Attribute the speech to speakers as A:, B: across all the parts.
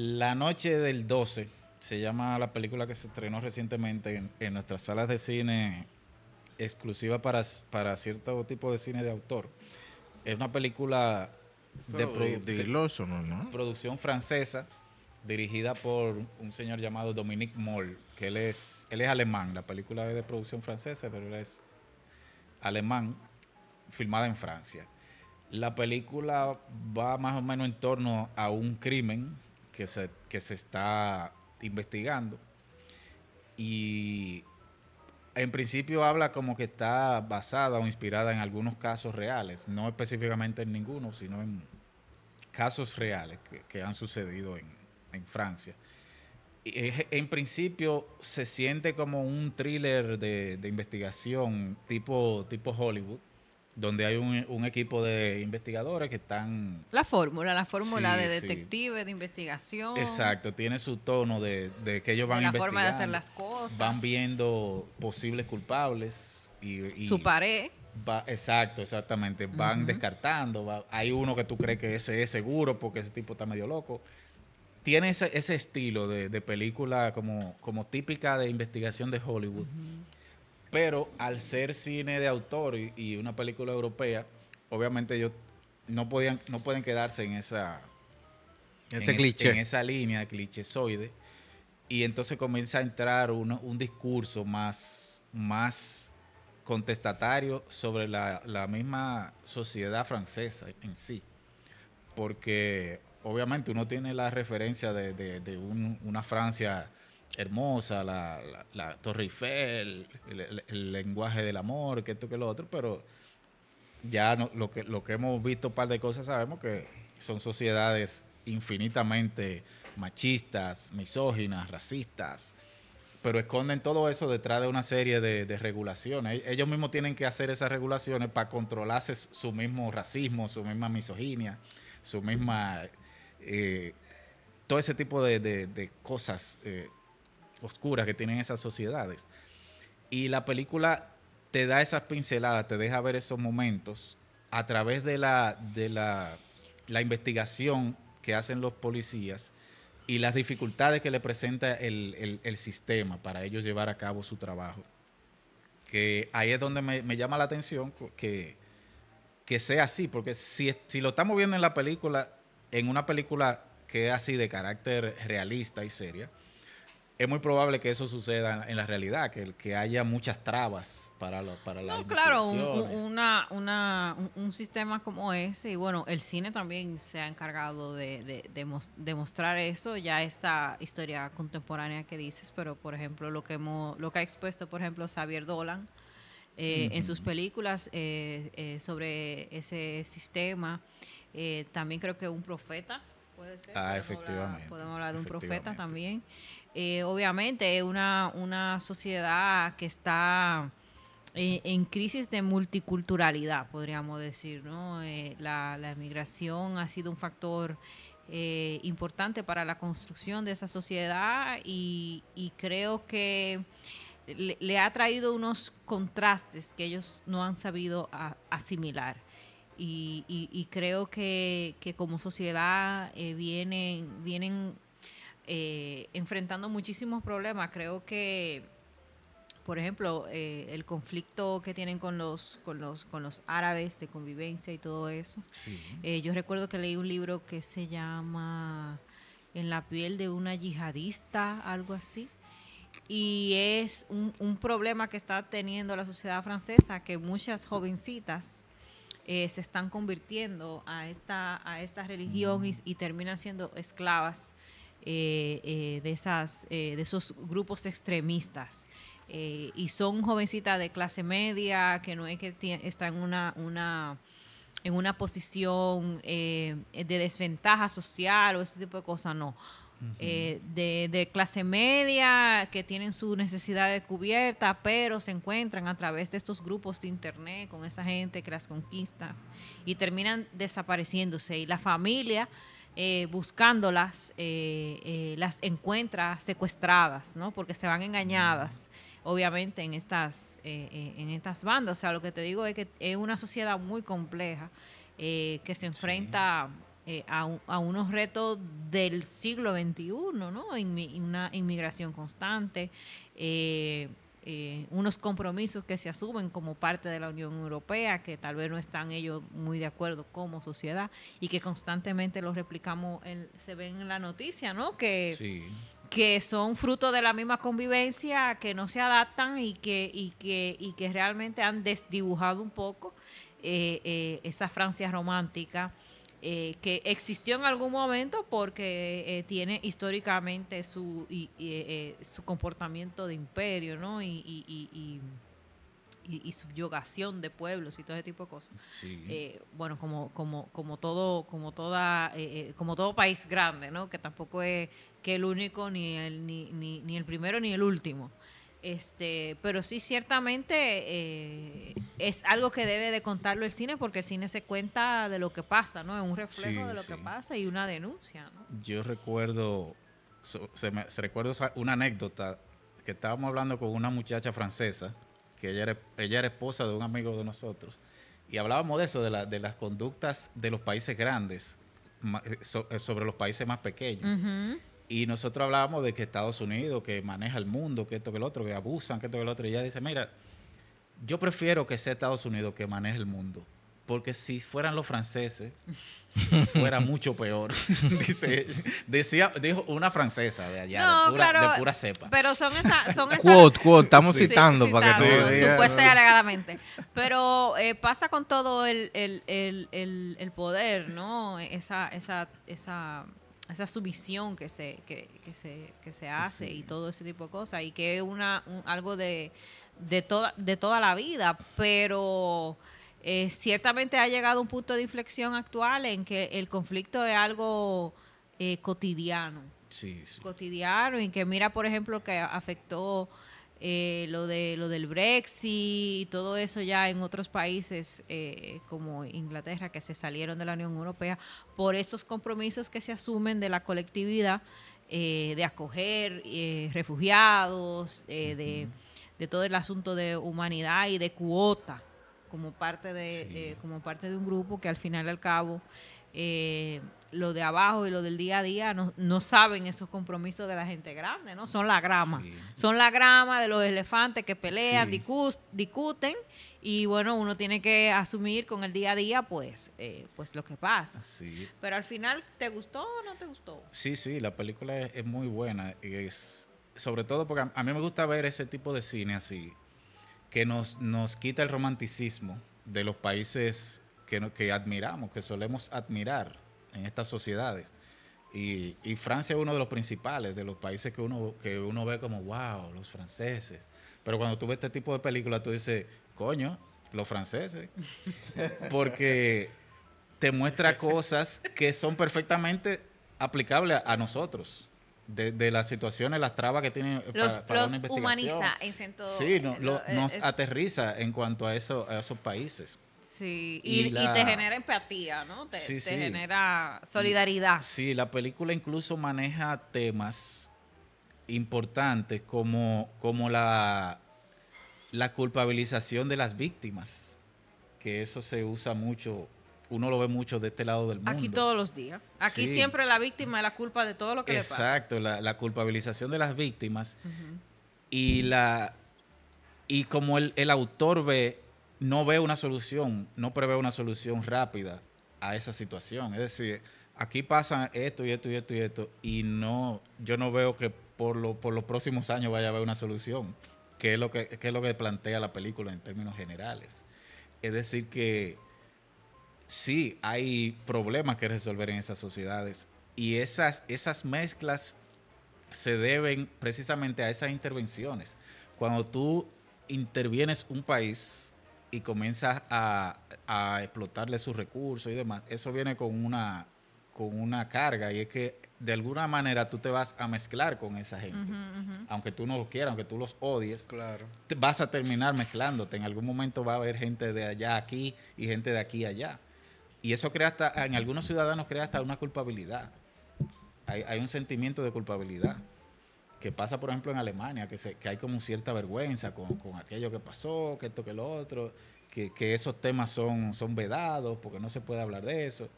A: La noche del 12 se llama la película que se estrenó recientemente en, nuestras salas de cine exclusiva para, cierto tipo de cine de autor. Es una película de, producción francesa dirigida por un señor llamado Dominique Moll, que él es, él es alemán, la película es de producción francesa, pero él es alemán, filmada en Francia. La película va más o menos en torno a un crimen que se, que se está investigando y en principio habla como que está basada o inspirada en algunos casos reales, no específicamente en ninguno, sino en casos reales que, que han sucedido en, en Francia. en principio se siente como un thriller de, investigación tipo, tipo Hollywood, donde hay un, equipo de investigadores que están...
B: La fórmula, la fórmula de detective, de investigación. Exacto,
A: tiene su tono de, que ellos van la forma de hacer las
B: cosas. Van
A: viendo posibles culpables y... su pared. Va, exacto, exactamente. Van descartando. hay uno que tú crees que ese es seguro porque ese tipo está medio loco tiene ese, estilo de, película como, como típica de investigación de Hollywood. Pero al ser cine de autor y, una película europea, obviamente ellos no, podían, no pueden quedarse en esa... Ese cliché. en esa línea clichézoide. Y entonces comienza a entrar un discurso más, más contestatario sobre la, la misma sociedad francesa en sí. Porque obviamente uno tiene la referencia de, una Francia hermosa, la, la, Torre Eiffel, el, lenguaje del amor, que esto que lo otro, pero ya lo, que, lo que hemos visto un par de cosas sabemos que son sociedades infinitamente machistas, misóginas, racistas, pero esconden todo eso detrás de una serie de, de regulaciones. Ellos mismos tienen que hacer esas regulaciones para controlarse su mismo racismo, su misma misoginia, su misma eh, todo ese tipo de, cosas eh, oscuras que tienen esas sociedades. Y la película te da esas pinceladas, te deja ver esos momentos a través de la, de la, investigación que hacen los policías y las dificultades que le presenta el, sistema para ellos llevar a cabo su trabajo. Que ahí es donde me, llama la atención que, que sea así, porque si, si lo estamos viendo en la película, en una película que es así de carácter realista y seria, es muy probable que eso suceda en, la realidad, que, haya muchas trabas para, la para No, claro,
B: un, sistema como ese, y bueno, el cine también se ha encargado de, mostrar eso, ya esta historia contemporánea que dices, pero por ejemplo, lo que, hemos, lo que ha expuesto, por ejemplo, Xavier Dolan eh, en sus películas eh, eh, sobre ese sistema. Eh, también creo que un profeta puede ser. Ah, podemos efectivamente. Hablar, podemos hablar de un profeta también. Eh, obviamente, una, una sociedad que está eh, en, crisis de multiculturalidad, podríamos decir, ¿no? la, la migración ha sido un factor importante para la construcción de esa sociedad y, creo que le, ha traído unos contrastes que ellos no han sabido asimilar y, creo que, como sociedad eh, vienen, vienen eh, enfrentando muchísimos problemas. Creo que, por ejemplo, eh, el conflicto que tienen con los, con los, con los árabes de convivencia y todo eso. yo recuerdo que leí un libro que se llama En la piel de una yihadista, algo así y es un, un, problema que está teniendo la sociedad francesa, que muchas jovencitas eh, se están convirtiendo a esta, a esta religión y, terminan siendo esclavas eh, eh, de, esas, de esos grupos extremistas. y son jovencitas de clase media, que no es que están en una, en una posición de desventaja social o ese tipo de cosas, no eh, de, clase media que tienen necesidad de cubierta, pero se encuentran a través de estos grupos de internet con esa gente que las conquista y terminan desapareciéndose. Y la familia eh, buscándolas eh, las encuentra secuestradas, ¿no? Porque se van engañadas mm. obviamente en estas en estas bandas o sea lo que te digo es que es una sociedad muy compleja que se enfrenta eh, a, unos retos del siglo XXI, ¿no? una inmigración constante, eh, eh, unos compromisos que se asumen como parte de la Unión Europea, que tal vez no están ellos muy de acuerdo como sociedad y que constantemente los replicamos, se ven en la noticia, ¿no? Que, que son fruto de la misma convivencia, que no se adaptan y que, y que, y que realmente han desdibujado un poco esa Francia romántica eh, que existió en algún momento porque eh, tiene históricamente su, eh, su comportamiento de imperio, ¿no? Y, y, y, subyugación de pueblos y todo ese tipo de cosas. bueno, como, como, todo, como toda, como todo país grande, ¿no? Que tampoco es que el único, ni el, ni, ni el primero, ni el último. Este, pero sí, ciertamente eh, es algo que debe de contarlo el cine porque el cine se cuenta de lo que pasa, ¿no? Es un reflejo de lo que pasa y una denuncia,
A: Yo recuerdo, se me, se recuerdo una anécdota que estábamos hablando con una muchacha francesa, que ella era, ella era esposa de un amigo de nosotros, y hablábamos de eso, de, la, de las conductas de los países grandes eh, eh, sobre los países más pequeños. Y nosotros hablábamos de que Estados Unidos, que maneja el mundo, que esto, que el otro, que abusan, que esto, que el otro. Y ella dice, mira, yo prefiero que sea Estados Unidos que maneje el mundo. Porque si fueran los franceses, fuera mucho peor. Dice, decía, dijo una francesa de allá, no, de, pura, de, pura, cepa. Pero son esas... Son esa, quote, estamos citando para que tú... Supuesta y alegadamente.
B: Pero eh, pasa con todo el, el, poder, ¿no? esa, esa esa sumisión que se, que, se, que se hace y todo ese tipo de cosas, y que es una, algo de, de, toda, de toda la vida, pero eh, ciertamente ha llegado un punto de inflexión actual en que el conflicto es algo eh, cotidiano. Sí, Cotidiano, Y que mira, por ejemplo, que afectó eh, lo, de, lo del Brexit y todo eso ya en otros países eh, como Inglaterra que se salieron de la Unión Europea por esos compromisos que se asumen de la colectividad eh, de acoger refugiados, de, de, todo el asunto de humanidad y de cuota como parte de, como parte de un grupo que al final al cabo... Eh, lo de abajo y lo del día a día no, saben esos compromisos de la gente grande, ¿no? Son la grama. Son la grama de los elefantes que pelean, discuten y bueno, uno tiene que asumir con el día a día pues, eh, pues lo que pasa. Pero al final, ¿te gustó o no te gustó?
A: Sí, sí, la película es, muy buena. Es, sobre todo porque a, mí me gusta ver ese tipo de cine así, que nos, nos quita el romanticismo de los países que, que admiramos, que solemos admirar en estas sociedades. Y, Francia es uno de los principales, de los países que uno, que uno ve como, wow, los franceses. Pero cuando tú ves este tipo de películas, tú dices, coño, los franceses. Porque te muestra cosas que son perfectamente aplicables a nosotros. De, las situaciones, las trabas que tienen los, para, humaniza en sí, eh, nos aterriza en cuanto a, eso, a esos países
B: y, te genera empatía, ¿no? Te, genera solidaridad.
A: Sí, la película incluso maneja temas importantes como, como la, la culpabilización de las víctimas, que eso se usa mucho uno lo ve mucho de este lado del mundo. Aquí todos
B: los días. Aquí siempre la víctima es la culpa de todo lo que le pasa.
A: Exacto, la, culpabilización de las víctimas y la y como el, el, autor ve no ve una solución, no prevé una solución rápida a esa situación. Es decir, aquí pasa esto y esto y esto y esto, y no, yo no veo que por, lo, por los próximos años vaya a haber una solución, que es, lo que, es lo que plantea la película en términos generales. Es decir, que sí hay problemas que resolver en esas sociedades y esas, esas mezclas se deben precisamente a esas intervenciones. Cuando tú intervienes un país y comienzas a, explotarle sus recursos y demás, eso viene con una, con una carga y es que de alguna manera tú te vas a mezclar con esa gente. Aunque tú no los quieras, aunque tú los odies, claro. vas a terminar mezclándote. En algún momento va a haber gente de allá aquí y gente de aquí allá. Y eso crea hasta, en algunos ciudadanos crea hasta una culpabilidad. Hay, hay un sentimiento de culpabilidad que pasa, por ejemplo, en Alemania, que, se, que hay como cierta vergüenza con, con, aquello que pasó, que esto, que lo otro, que, que, esos temas son, son vedados porque no se puede hablar de eso.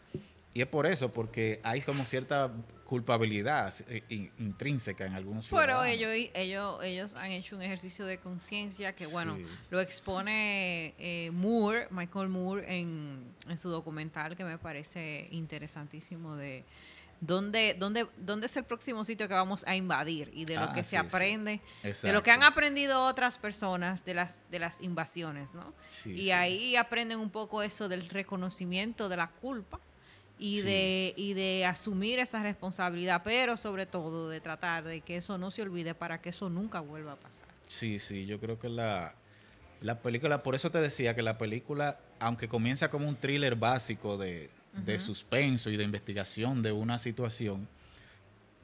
A: Y es por eso, porque hay como cierta culpabilidad eh, intrínseca en algunos
B: ciudadanos. Pero ellos, ellos, ellos han hecho un ejercicio de conciencia que, bueno, lo expone eh, Moore, Michael Moore, en, en su documental que me parece interesantísimo de dónde, dónde, dónde es el próximo sitio que vamos a invadir y de lo ah, que se aprende, de lo que han aprendido otras personas de las, de las invasiones, ¿no? y ahí aprenden un poco eso del reconocimiento de la culpa y, de, y de asumir esa responsabilidad, pero sobre todo de tratar de que eso no se olvide para que eso nunca vuelva a pasar.
A: Sí, sí, yo creo que la, la película, por eso te decía que la película, aunque comienza como un thriller básico de, de suspenso y de investigación de una situación,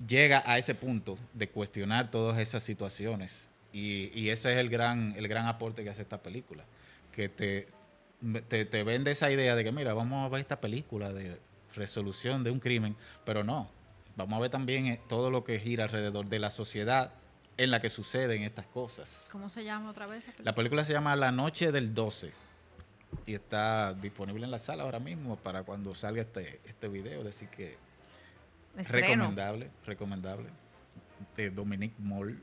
A: llega a ese punto de cuestionar todas esas situaciones. Y, y ese es el gran, el gran aporte que hace esta película, que te, te, vende esa idea de que, mira, vamos a ver esta película de resolución de un crimen, pero no, vamos a ver también eh, todo lo que gira alrededor de la sociedad en la que suceden estas cosas.
B: ¿Cómo se llama otra vez? La película, la
A: película se llama La Noche del 12 y está disponible en la sala ahora mismo para cuando salga este, este video. Así que recomendable, recomendable. De Dominique Moll.